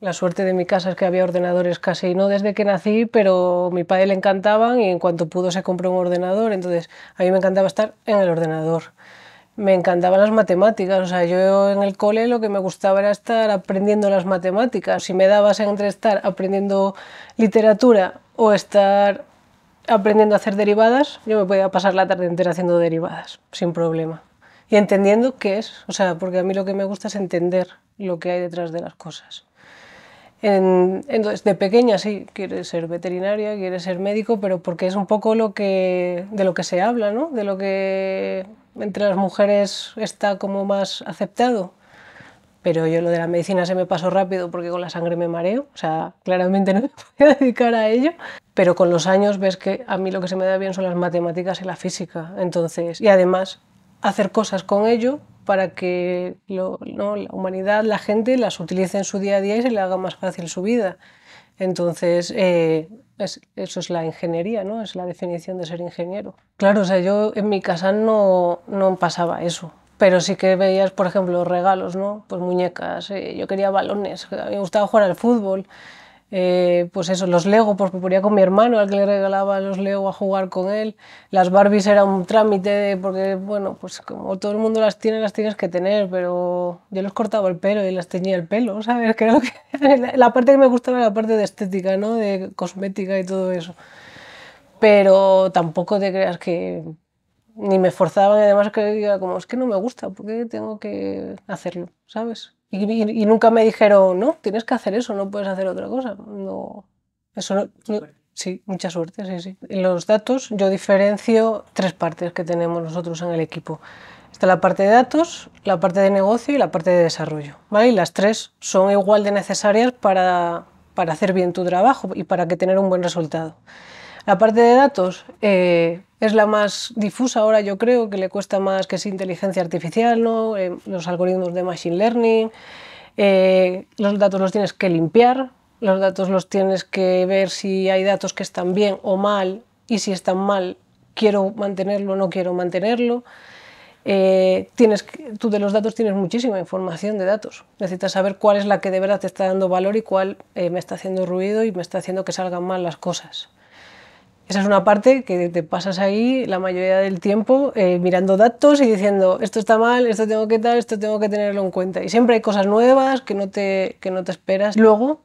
La suerte de mi casa es que había ordenadores casi y no desde que nací, pero a mi padre le encantaban y en cuanto pudo se compró un ordenador, entonces a mí me encantaba estar en el ordenador. Me encantaban las matemáticas, o sea, yo en el cole lo que me gustaba era estar aprendiendo las matemáticas. Si me dabas entre estar aprendiendo literatura o estar aprendiendo a hacer derivadas, yo me podía pasar la tarde entera haciendo derivadas, sin problema. Y entendiendo qué es, o sea, porque a mí lo que me gusta es entender lo que hay detrás de las cosas. En, entonces, de pequeña sí, quiere ser veterinaria, quiere ser médico, pero porque es un poco lo que, de lo que se habla, ¿no? de lo que entre las mujeres está como más aceptado. Pero yo lo de la medicina se me pasó rápido porque con la sangre me mareo, o sea, claramente no me voy a dedicar a ello. Pero con los años ves que a mí lo que se me da bien son las matemáticas y la física. Entonces, y además, hacer cosas con ello para que ¿no? la humanidad, la gente, las utilice en su día a día y se le haga más fácil su vida. Entonces, eh, eso es la ingeniería, ¿no? Es la definición de ser ingeniero. Claro, o sea, yo en mi casa no, no pasaba eso. Pero sí que veías, por ejemplo, regalos, ¿no? Pues muñecas, eh, yo quería balones, me gustaba jugar al fútbol. Eh, pues eso, los Lego, pues me ponía con mi hermano, al que le regalaba los Lego a jugar con él. Las Barbies era un trámite, de, porque bueno, pues como todo el mundo las tiene, las tienes que tener, pero yo les cortaba el pelo y las teñía el pelo, ¿sabes? Que que, la parte que me gustaba era la parte de estética, ¿no? De cosmética y todo eso. Pero tampoco te creas que ni me forzaban, además que como es que no me gusta, ¿por qué tengo que hacerlo? ¿Sabes? Y, nunca me dijeron, no, tienes que hacer eso, no puedes hacer otra cosa. No, eso sí, mucha suerte, sí, sí. los datos yo diferencio tres partes que tenemos nosotros en el equipo. Está la parte de datos, la parte de negocio y la parte de desarrollo. ¿vale? Y las tres son igual de necesarias para, para hacer bien tu trabajo y para que tener un buen resultado. La parte de datos eh, es la más difusa ahora, yo creo, que le cuesta más que es inteligencia artificial, ¿no? Eh, los algoritmos de machine learning. Eh, los datos los tienes que limpiar, los datos los tienes que ver si hay datos que están bien o mal, y si están mal, quiero mantenerlo o no quiero mantenerlo. tienes, tú de los datos tienes muchísima información de datos. Necesitas saber cuál es la que de verdad te está dando valor y cuál me está haciendo ruido y me está haciendo que salgan mal las cosas. Esa es una parte que te pasas ahí la mayoría del tiempo eh, mirando datos y diciendo esto está mal, esto tengo que tal, esto tengo que tenerlo en cuenta. Y siempre hay cosas nuevas que no te, que no te esperas. Luego,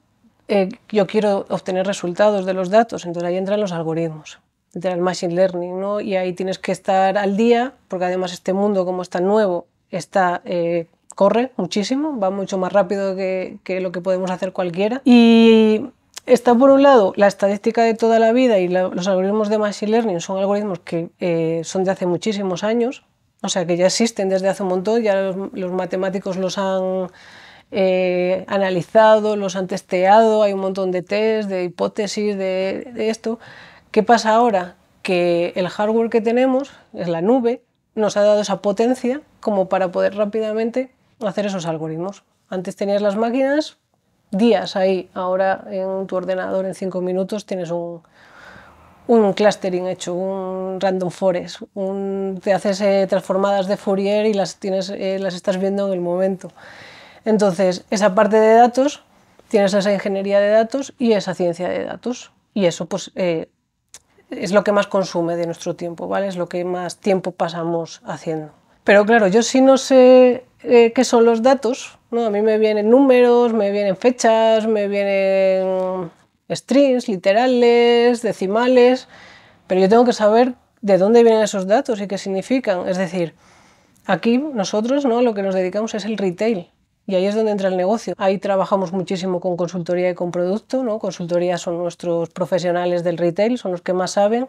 eh, yo quiero obtener resultados de los datos, entonces ahí entran los algoritmos el machine learning, ¿no? Y ahí tienes que estar al día, porque además este mundo, como está nuevo, está, eh, corre muchísimo, va mucho más rápido que, que lo que podemos hacer cualquiera. Y Está por un lado la estadística de toda la vida y los algoritmos de Machine Learning son algoritmos que eh, son de hace muchísimos años, o sea que ya existen desde hace un montón, ya los, matemáticos los han eh, analizado, los han testeado, hay un montón de test, de hipótesis, de, de esto. ¿Qué pasa ahora? Que el hardware que tenemos, es la nube, nos ha dado esa potencia como para poder rápidamente hacer esos algoritmos. Antes tenías las máquinas, días ahí. Ahora en tu ordenador en cinco minutos tienes un, un clustering hecho, un random forest, un, te haces eh, transformadas de Fourier y las, tienes, eh, las estás viendo en el momento. Entonces, esa parte de datos, tienes esa ingeniería de datos y esa ciencia de datos. Y eso pues eh, es lo que más consume de nuestro tiempo, ¿vale? Es lo que más tiempo pasamos haciendo. Pero claro, yo sí no sé qué son los datos, no, a mí me vienen números, me vienen fechas, me vienen strings, literales, decimales, pero yo tengo que saber de dónde vienen esos datos y qué significan. Es decir, aquí nosotros ¿no? lo que nos dedicamos es el retail. Y ahí es donde entra el negocio. Ahí trabajamos muchísimo con consultoría y con producto. ¿no? Consultoría son nuestros profesionales del retail, son los que más saben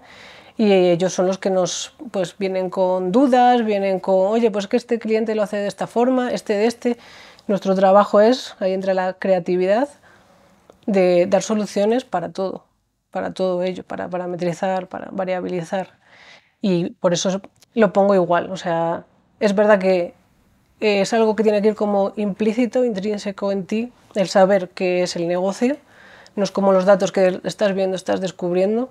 y ellos son los que nos pues vienen con dudas, vienen con, oye, pues que este cliente lo hace de esta forma, este de este. Nuestro trabajo es, ahí entra la creatividad, de dar soluciones para todo, para todo ello, para parametrizar, para variabilizar. Y por eso lo pongo igual. O sea, es verdad que eh, es algo que tiene que ir como implícito, intrínseco en ti, el saber qué es el negocio. No es como los datos que estás viendo, estás descubriendo,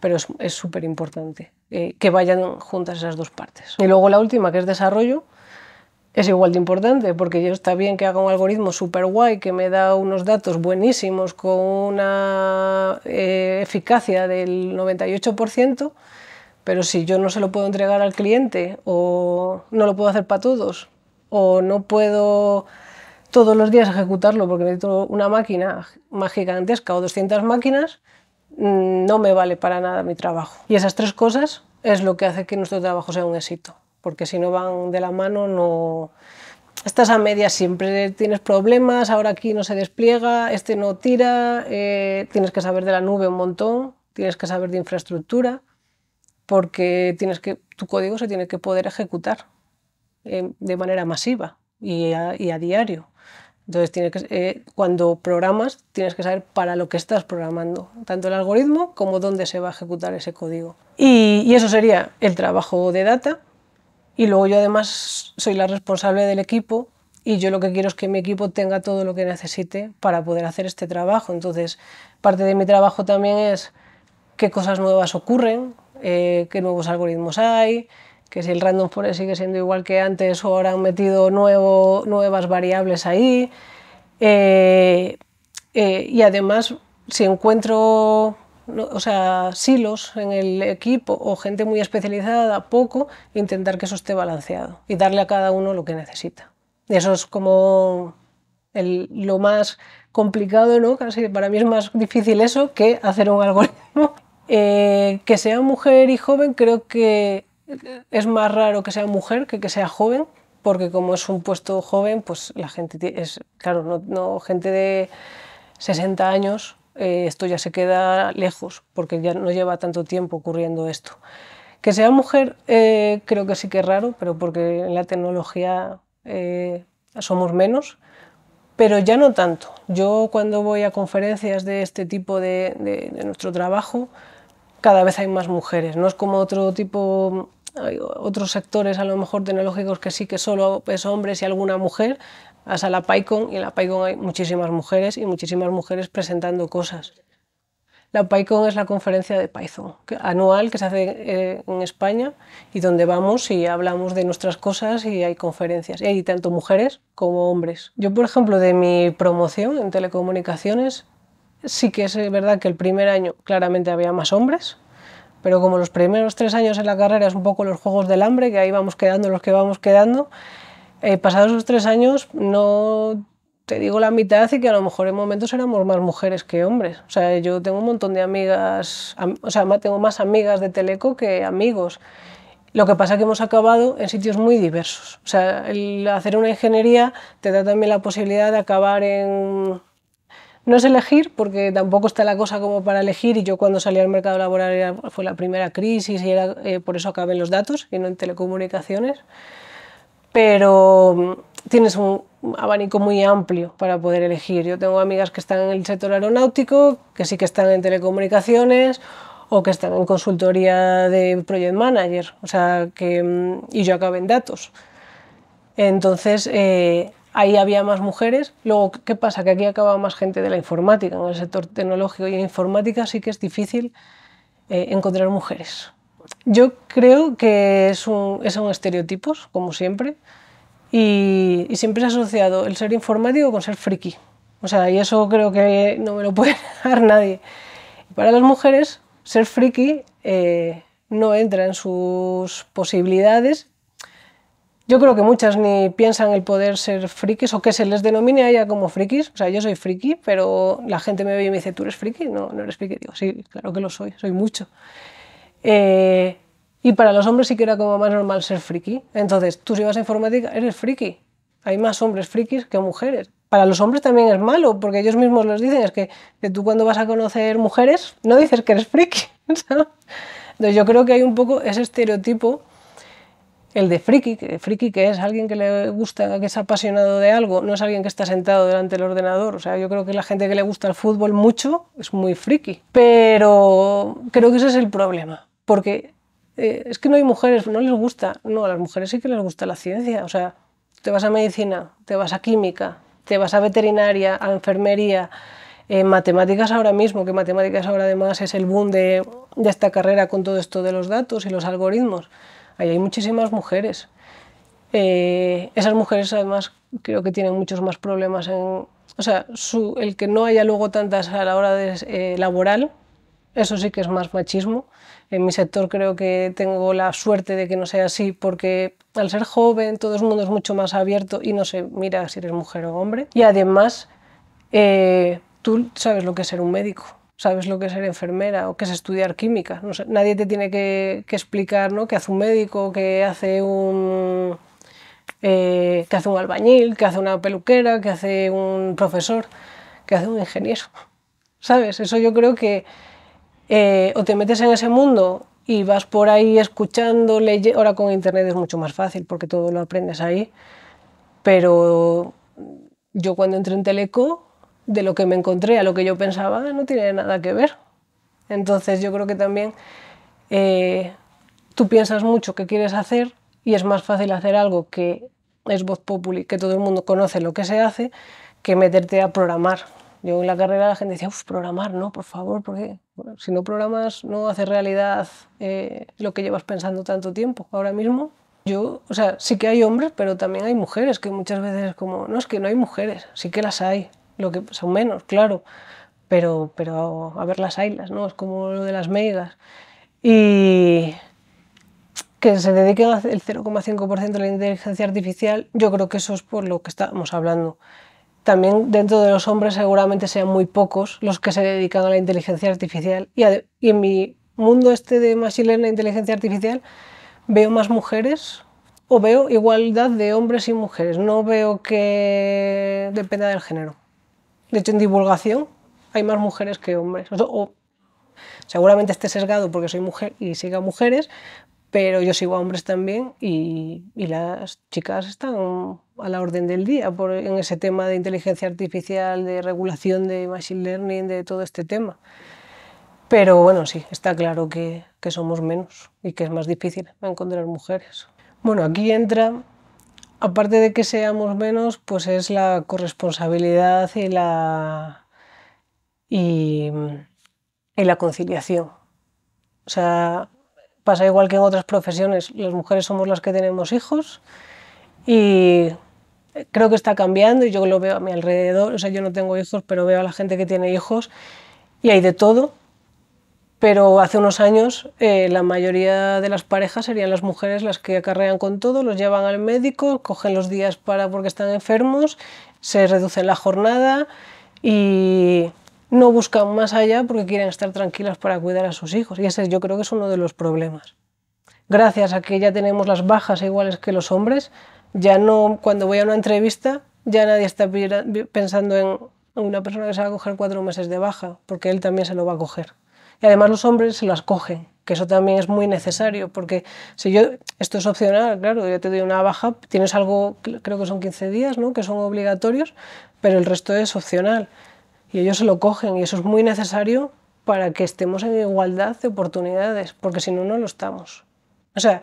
pero es súper importante eh, que vayan juntas esas dos partes. Y luego la última, que es desarrollo, es igual de importante, porque yo está bien que haga un algoritmo súper guay que me da unos datos buenísimos con una eh, eficacia del 98%, pero si yo no se lo puedo entregar al cliente o no lo puedo hacer para todos o no puedo todos los días ejecutarlo porque necesito una máquina más gigantesca o 200 máquinas, mm, no me vale para nada mi trabajo. Y esas tres cosas es lo que hace que nuestro trabajo sea un éxito porque si no van de la mano no... Estás a medias siempre, tienes problemas, ahora aquí no se despliega, este no tira, eh, tienes que saber de la nube un montón, tienes que saber de infraestructura, porque tienes que, tu código se tiene que poder ejecutar eh, de manera masiva y a, diario. Entonces, que, eh, cuando programas, tienes que saber para lo que estás programando, tanto el algoritmo como dónde se va a ejecutar ese código. Y, y eso sería el trabajo de data, y luego yo además soy la responsable del equipo y yo lo que quiero es que mi equipo tenga todo lo que necesite para poder hacer este trabajo. Entonces, parte de mi trabajo también es qué cosas nuevas ocurren, eh, qué nuevos algoritmos hay, que si el random forest sigue siendo igual que antes o ahora han metido nuevo, nuevas variables ahí. Eh, eh, y además, si encuentro o sea, silos en el equipo o gente muy especializada, poco, intentar que eso esté balanceado y darle a cada uno lo que necesita. eso es como lo más complicado, ¿no? Casi para mí es más difícil eso que hacer un algoritmo. Eh, que sea mujer y joven, creo que es más raro que sea mujer que que sea joven, porque como es un puesto joven, pues la gente es, claro, no, no gente de 60 años eh, esto ya se queda lejos, porque ya no lleva tanto tiempo ocurriendo esto. Que sea mujer eh, creo que sí que es raro, pero porque en la tecnología eh, somos menos, pero ya no tanto. Yo cuando voy a conferencias de este tipo de, de nuestro trabajo, cada vez hay más mujeres. No es como otro tipo hay otros sectores a lo mejor tecnológicos que sí que solo es hombres y alguna mujer, hasta a la PyCon y en la PyCon hay muchísimas mujeres y muchísimas mujeres presentando cosas. La PyCon es la conferencia de Python anual que se hace eh, en España y donde vamos y hablamos de nuestras cosas y hay conferencias. Y hay tanto mujeres como hombres. Yo, por ejemplo, de mi promoción en telecomunicaciones, sí que es verdad que el primer año claramente había más hombres, pero como los primeros tres años en la carrera es un poco los juegos del hambre, que ahí vamos quedando los que vamos quedando, eh, pasados esos tres años no te digo la mitad y que a lo mejor en momentos éramos más mujeres que hombres. O sea, yo tengo un montón de amigas, o sea, tengo más amigas de Teleco que amigos. Lo que pasa es que hemos acabado en sitios muy diversos. O sea, el hacer una ingeniería te da también la posibilidad de acabar en... No es elegir, porque tampoco está la cosa como para elegir, y yo cuando salí al mercado laboral fue la primera crisis y era, eh, por eso acabé en los datos y no en telecomunicaciones pero mm, tienes un abanico muy amplio para poder elegir. Yo tengo amigas que están en el sector aeronáutico, que sí que están en telecomunicaciones o que están en consultoría de project manager, o sea, que, mm, y yo acabo en datos. Entonces, eh, ahí había más mujeres. Luego, ¿qué pasa? Que aquí acaba más gente de la informática. En el sector tecnológico y en informática sí que es difícil eh, encontrar mujeres. Yo creo que es un, son estereotipos, como siempre, y, siempre se ha asociado el ser informático con ser friki. O sea, y eso creo que no me lo puede dejar nadie. Para las mujeres, ser friki eh, no entra en sus posibilidades. Yo creo que muchas ni piensan el poder ser frikis o que se les denomine a ella como frikis. O sea, yo soy friki, pero la gente me ve y me dice, ¿tú eres friki? No, no eres friki. Digo, sí, claro que lo soy, soy mucho. Eh, y para los hombres sí que era como más normal ser friki. Entonces, tú si vas a informática, eres friki. Hay más hombres frikis que mujeres. Para los hombres también es malo, porque ellos mismos les dicen, es que, tú cuando vas a conocer mujeres, no dices que eres friki. Entonces yo creo que hay un poco ese estereotipo, el de friki, friki que es alguien que le gusta, que es apasionado de algo, no es alguien que está sentado delante del ordenador. O sea, yo creo que la gente que le gusta el fútbol mucho es muy friki. Pero creo que ese es el problema porque eh, es que no hay mujeres, no les gusta. No, a las mujeres sí que les gusta la ciencia. O sea, te vas a medicina, te vas a química, te vas a veterinaria, a enfermería, eh, matemáticas ahora mismo, que matemáticas ahora además es el boom de, esta carrera con todo esto de los datos y los algoritmos. Ahí hay muchísimas mujeres. Eh, esas mujeres además creo que tienen muchos más problemas en... O sea, el que no haya luego tantas a la hora de, laboral eso sí que es más machismo. En mi sector creo que tengo la suerte de que no sea así porque al ser joven todo el mundo es mucho más abierto y no se mira si eres mujer o hombre. Y además eh, tú sabes lo que es ser un médico, sabes lo que es ser enfermera o que es estudiar química. nadie te tiene que, explicar ¿no? qué hace un médico, qué hace un, eh, qué hace un albañil, qué hace una peluquera, qué hace un profesor, qué hace un ingeniero. ¿Sabes? Eso yo creo que eh, o te metes en ese mundo y vas por ahí escuchando, leyendo. Ahora con internet es mucho más fácil porque todo lo aprendes ahí. Pero yo cuando entré en Teleco, de lo que me encontré a lo que yo pensaba no tiene nada que ver. Entonces yo creo que también eh, tú piensas mucho qué quieres hacer y es más fácil hacer algo que es voz populi, que todo el mundo conoce lo que se hace, que meterte a programar. Yo en la carrera la gente decía, programar, no, por favor, porque si no programas no haces realidad eh, lo que llevas pensando tanto tiempo. Ahora mismo yo, o sea, sí que hay hombres, pero también hay mujeres, que muchas veces es como, no, es que no hay mujeres, sí que las hay, lo que son menos, claro, pero, pero a ver las ailas, ¿no? Es como lo de las meigas. Y que se dediquen el 0,5% de la inteligencia artificial, yo creo que eso es por lo que estamos hablando. También dentro de los hombres seguramente sean muy pocos los que se dedican a la inteligencia artificial. Y, en mi mundo este de Machine inteligencia artificial, veo más mujeres o veo igualdad de hombres y mujeres. No veo que dependa del género. De hecho, en divulgación hay más mujeres que hombres. seguramente esté sesgado porque soy mujer y siga mujeres, pero yo sigo a hombres también y, las chicas están a la orden del día por, en ese tema de inteligencia artificial, de regulación de machine learning, de todo este tema. Pero bueno, sí, está claro que, somos menos y que es más difícil encontrar mujeres. Bueno, aquí entra, aparte de que seamos menos, pues es la corresponsabilidad y la, y la conciliación. O sea, pasa igual que en otras profesiones, las mujeres somos las que tenemos hijos y creo que está cambiando y yo lo veo a mi alrededor, o sea, yo no tengo hijos, pero veo a la gente que tiene hijos y hay de todo, pero hace unos años eh, la mayoría de las parejas serían las mujeres las que acarrean con todo, los llevan al médico, cogen los días para porque están enfermos, se reducen la jornada y no buscan más allá porque quieren estar tranquilas para cuidar a sus hijos. Y ese yo creo que es uno de los problemas. Gracias a que ya tenemos las bajas iguales que los hombres, ya no, cuando voy a una entrevista, ya nadie está pensando en una persona que se va a coger cuatro meses de baja, porque él también se lo va a coger. Y además los hombres se las cogen, que eso también es muy necesario, porque si yo, esto es opcional, claro, yo te doy una baja, tienes algo, creo que son 15 días, ¿no? que son obligatorios, pero el resto es opcional y ellos se lo cogen y eso es muy necesario para que estemos en igualdad de oportunidades, porque si no, no lo estamos. O sea,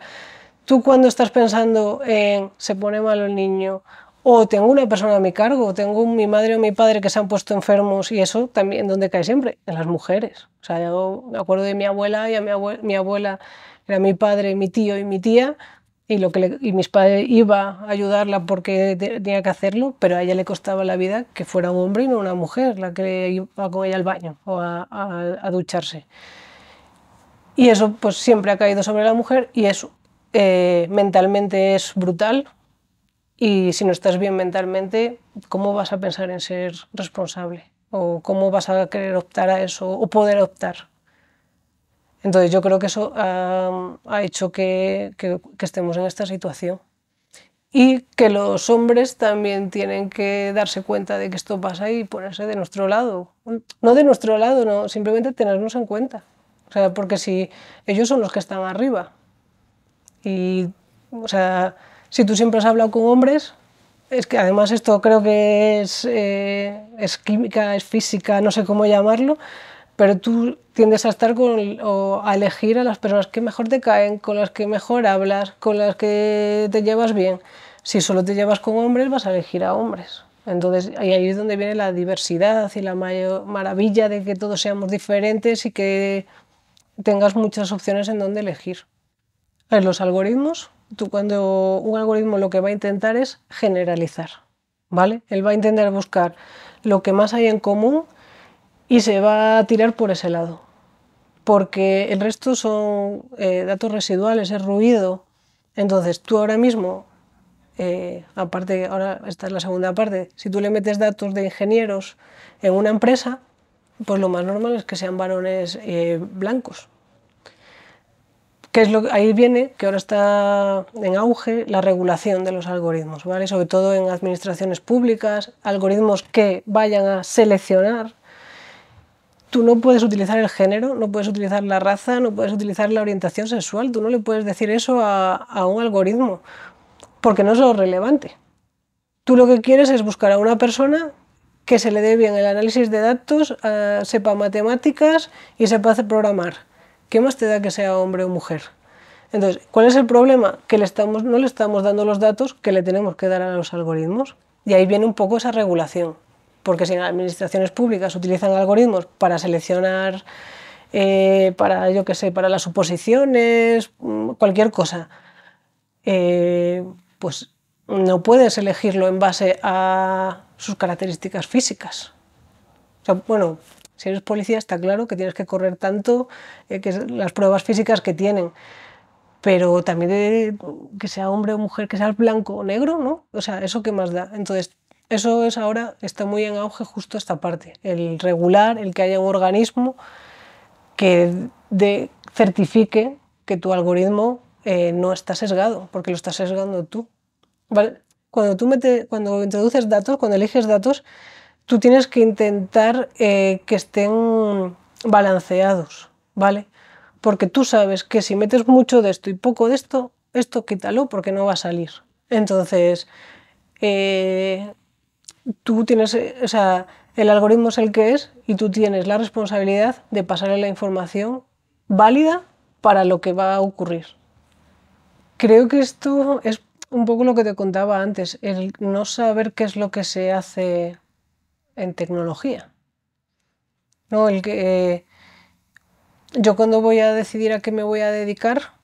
tú cuando estás pensando en se pone mal el niño, o tengo una persona a mi cargo, o tengo mi madre o mi padre que se han puesto enfermos, y eso también, ¿dónde cae siempre? En las mujeres. O sea, yo me acuerdo de mi abuela y a mi abuela, mi abuela era mi padre, mi tío y mi tía, y, lo que mis padres iba a ayudarla porque tenía que hacerlo, pero a ella le costaba la vida que fuera un hombre y no una mujer la que iba con ella al baño o a, ducharse. Y eso pues siempre ha caído sobre la mujer y eso eh, mentalmente es brutal y si no estás bien mentalmente, ¿cómo vas a pensar en ser responsable? ¿O cómo vas a querer optar a eso o poder optar? Entonces yo creo que eso ah, ha, hecho que, estemos en esta situación y que los hombres también tienen que darse cuenta de que esto pasa y ponerse de nuestro lado. No de nuestro lado, no, simplemente tenernos en cuenta. O sea, porque si ellos son los que están arriba y, o sea, si tú siempre has hablado con hombres, es que además esto creo que es, eh, es química, es física, no sé cómo llamarlo, pero tú tiendes a estar con o a elegir a las personas que mejor te caen, con las que mejor hablas, con las que te llevas bien. Si solo te llevas con hombres, vas a elegir a hombres. Entonces, ahí es donde viene la diversidad y la maravilla de que todos seamos diferentes y que tengas muchas opciones en donde elegir. En los algoritmos, tú cuando un algoritmo lo que va a intentar es generalizar, ¿vale? Él va a intentar buscar lo que más hay en común y se va a tirar por ese lado. Porque el resto son eh, datos residuales, es ruido. Entonces tú ahora mismo, eh, aparte, ahora esta es la segunda parte, si tú le metes datos de ingenieros en una empresa, pues lo más normal es que sean varones eh, blancos. Que es lo que, ahí viene que ahora está en auge la regulación de los algoritmos, ¿vale? Sobre todo en administraciones públicas, algoritmos que vayan a seleccionar tú no puedes utilizar el género, no puedes utilizar la raza, no puedes utilizar la orientación sexual, tú no le puedes decir eso a, un algoritmo, porque no es lo relevante. Tú lo que quieres es buscar a una persona que se le dé bien el análisis de datos, eh, sepa matemáticas y sepa programar. ¿Qué más te da que sea hombre o mujer? Entonces, ¿cuál es el problema? Que no le estamos dando los datos que le tenemos que dar a los algoritmos. Y ahí viene un poco esa regulación porque si en administraciones públicas utilizan algoritmos para seleccionar, eh, para yo que sé, para las suposiciones, mm, cualquier cosa, eh, pues no puedes elegirlo en base a sus características físicas. bueno, si eres policía está claro que tienes que correr tanto, eh, que las pruebas físicas que tienen, pero también que sea hombre o mujer, que seas blanco o negro, ¿no? O sea, eso qué más da. Entonces, eso es ahora, está muy en auge justo esta parte, el regular, el que haya un organismo que certifique que tu algoritmo eh, no está sesgado, porque lo estás sesgando tú. ¿Vale? Cuando tú cuando introduces datos, cuando eliges datos, tú tienes que intentar eh, que estén balanceados, ¿vale? Porque tú sabes que si metes mucho de esto y poco de esto, esto quítalo porque no va a salir. Entonces, eh, tú tienes, eh, o sea, el algoritmo es el que es y tú tienes la responsabilidad de pasarle la información válida para lo que va a ocurrir. Creo que esto es un poco lo que te contaba antes, el no saber qué es lo que se hace en tecnología. No, el eh, yo cuando voy a decidir a qué me voy a dedicar,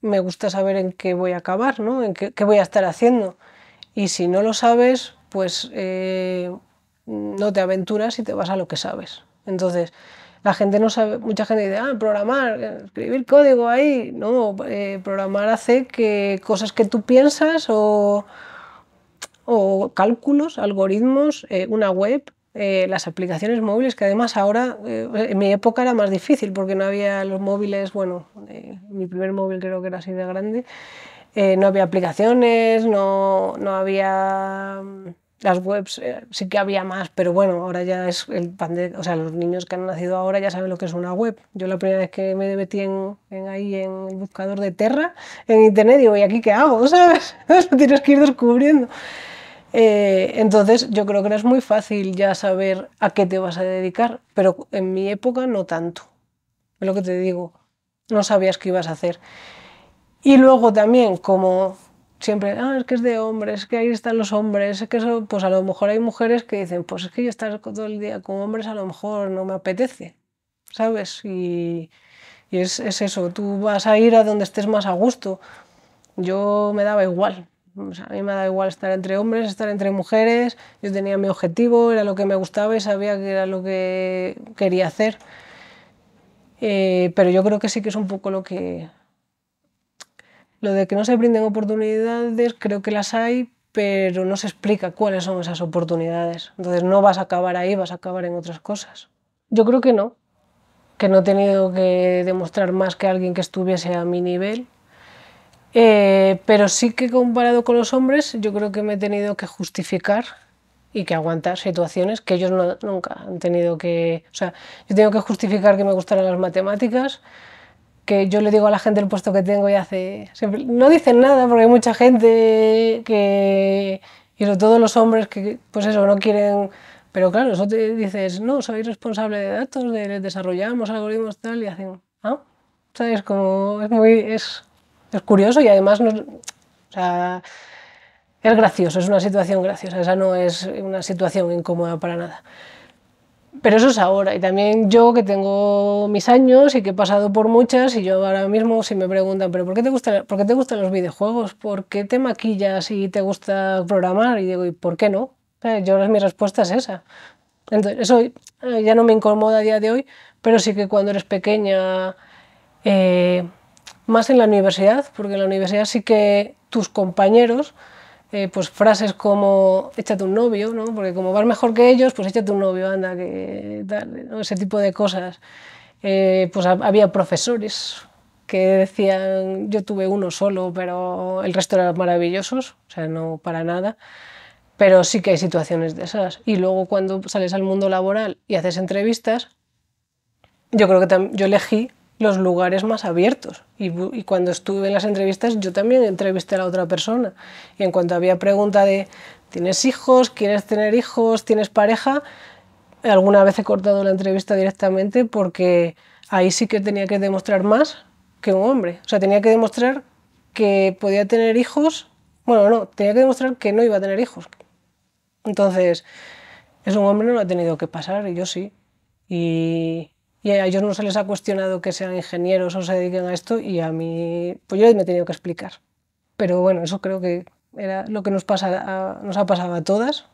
me gusta saber en qué voy a acabar, ¿no? En qué voy a estar haciendo. Y si no lo sabes, pues eh, no te aventuras y te vas a lo que sabes. Entonces, la gente no sabe, mucha gente dice, ah, programar, escribir código ahí. No, eh, programar hace que cosas que tú piensas o, cálculos, algoritmos, eh, una web, las aplicaciones móviles, que además ahora, en mi época era más difícil porque no había los móviles, bueno, mi primer móvil creo que era así de grande. Eh, no había aplicaciones, no, había mm, las webs eh, sí que había más, pero bueno, ahora ya es el pan O sea, los niños que han nacido ahora ya saben lo que es una web. Yo la primera vez que me metí en, ahí en el buscador de Terra, en internet, digo, ¿y aquí qué hago? ¿Sabes? tienes que ir descubriendo. Eh, entonces, yo creo que no es muy fácil ya saber a qué te vas a dedicar, pero en mi época no tanto. Es lo que te digo, no sabías qué ibas a hacer. Y luego también, como siempre, ah, es que es de hombres, es que ahí están los hombres, es que pues a lo mejor hay mujeres que dicen, pues es que yo estar todo el día con hombres a lo mejor no me apetece, ¿sabes? Y, es, eso, tú vas a ir a donde estés más a gusto. Yo me daba igual, a mí me daba igual estar entre hombres, estar entre mujeres, yo tenía mi objetivo, era lo que me gustaba y sabía que era lo que quería hacer. Eh, pero yo creo que sí que es un poco lo que, lo de que no se brinden oportunidades, creo que las hay, pero no se explica cuáles son esas oportunidades. Entonces no vas a acabar ahí, vas a acabar en otras cosas. Yo creo que no, que no he tenido que demostrar más que alguien que estuviese a mi nivel. Eh, pero sí que comparado con los hombres, yo creo que me he tenido que justificar y que aguantar situaciones que ellos nunca han tenido que... O sea, yo tengo que justificar que me gustaran las matemáticas, que yo le digo a la gente el puesto que tengo y hace... no dicen nada porque hay mucha gente que... Y sobre todo los hombres que, pues eso, no quieren... Pero claro, eso te dices, no, soy responsable de datos, desarrollamos algoritmos tal, y hacen... ¿Ah? ¿Sabes? Como es muy... Es, es curioso y además... es gracioso, es una situación graciosa, esa no es una situación incómoda para nada. Pero eso es ahora. Y también yo que tengo mis años y que he pasado por muchas y yo ahora mismo si me preguntan, pero ¿por qué te, gusta, por te gustan los videojuegos? ¿Por qué te maquillas y te gusta programar? Y digo, ¿y por qué no? Yo mi respuesta es esa. Entonces, eso eh, ya no me incomoda a día de hoy, pero sí que cuando eres pequeña, eh, más en la universidad, porque en la universidad sí que tus compañeros eh, pues frases como échate un novio, porque como vas mejor que ellos, pues échate un novio, anda, que tal, ese tipo de cosas. Eh, pues había profesores que decían, yo tuve uno solo, pero el resto eran maravillosos, o sea, no para nada, pero sí que hay situaciones de esas. Y luego cuando sales al mundo laboral y haces entrevistas, yo creo que yo elegí los lugares más abiertos. Y, cuando estuve en las entrevistas, yo también entrevisté a la otra persona. Y en cuanto había pregunta de, ¿tienes hijos? ¿Quieres tener hijos? ¿Tienes pareja? Alguna vez he cortado la entrevista directamente porque ahí sí que tenía que demostrar más que un hombre. O sea, tenía que demostrar que podía tener hijos. Bueno, no, tenía que demostrar que no iba a tener hijos. Entonces, es un hombre no lo ha tenido que pasar y yo sí. Y y a ellos no se les ha cuestionado que sean ingenieros o se dediquen a esto y a mí, pues yo me he tenido que explicar. Pero bueno, eso creo que era lo que nos, pasa nos ha pasado a todas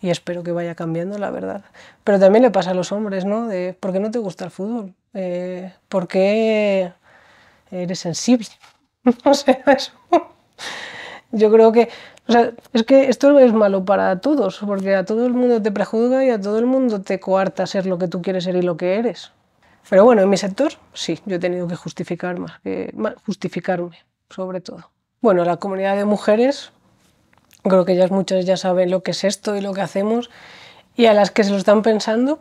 y espero que vaya cambiando, la verdad. Pero también le pasa a los hombres, ¿no? De, ¿Por qué no te gusta el fútbol? Eh, ¿Por qué eres sensible? o sea, eso. Yo creo que o sea, es que esto es malo para todos, porque a todo el mundo te prejuzga y a todo el mundo te coarta ser lo que tú quieres ser y lo que eres. Pero bueno, en mi sector, sí, yo he tenido que justificar más justificarme, sobre todo. Bueno, la comunidad de mujeres, creo que ya muchas ya saben lo que es esto y lo que hacemos, y a las que se lo están pensando,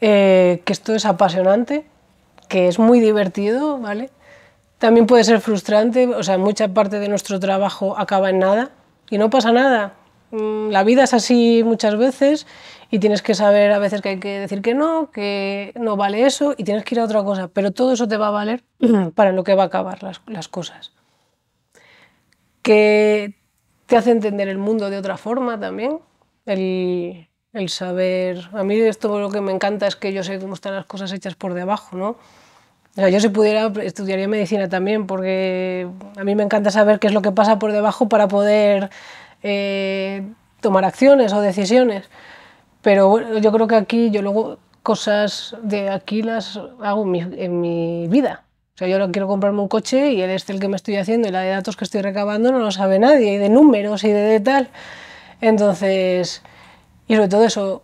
eh, que esto es apasionante, que es muy divertido, ¿vale? También puede ser frustrante, o sea, mucha parte de nuestro trabajo acaba en nada y no pasa nada. Mm, la vida es así muchas veces y tienes que saber a veces que hay que decir que no, que no vale eso y tienes que ir a otra cosa, pero todo eso te va a valer para lo que va a acabar las, cosas. Que te hace entender el mundo de otra forma también, el, el saber. A mí esto lo que me encanta es que yo sé cómo están las cosas hechas por debajo, ¿no? yo si pudiera estudiaría medicina también porque a mí me encanta saber qué es lo que pasa por debajo para poder eh, tomar acciones o decisiones. Pero yo creo que aquí yo luego cosas de aquí las hago en mi, vida. O sea, yo quiero comprarme un coche y el Excel que me estoy haciendo y la de datos que estoy recabando no lo sabe nadie, y de números y de, de tal. Entonces, y sobre todo eso,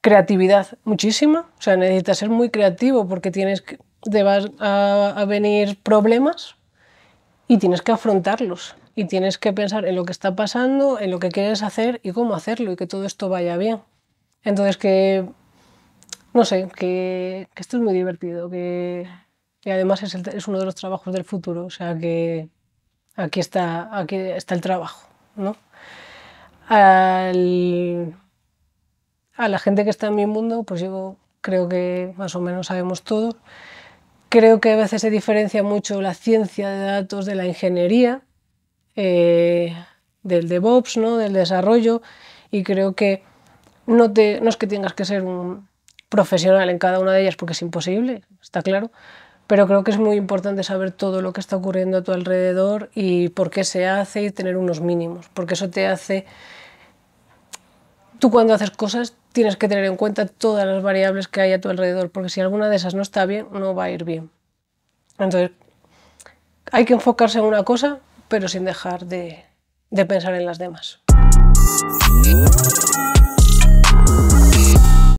creatividad muchísima. O sea, necesitas ser muy creativo porque tienes que te van a, venir problemas y tienes que afrontarlos y tienes que pensar en lo que está pasando, en lo que quieres hacer y cómo hacerlo y que todo esto vaya bien. Entonces que, no sé, que, esto es muy divertido, que, además es, uno de los trabajos del futuro, o sea que aquí está, aquí está el trabajo, ¿no? a la gente que está en mi mundo, pues yo creo que más o menos sabemos todo. Creo que a veces se diferencia mucho la ciencia de datos de la ingeniería, eh, del DevOps, ¿no? del desarrollo, y creo que no, te, no es que tengas que ser un profesional en cada una de ellas, porque es imposible, está claro, pero creo que es muy importante saber todo lo que está ocurriendo a tu alrededor y por qué se hace y tener unos mínimos, porque eso te hace... Tú cuando haces cosas tienes que tener en cuenta todas las variables que hay a tu alrededor, porque si alguna de esas no está bien, no va a ir bien. Entonces, hay que enfocarse en una cosa, pero sin dejar de, de pensar en las demás.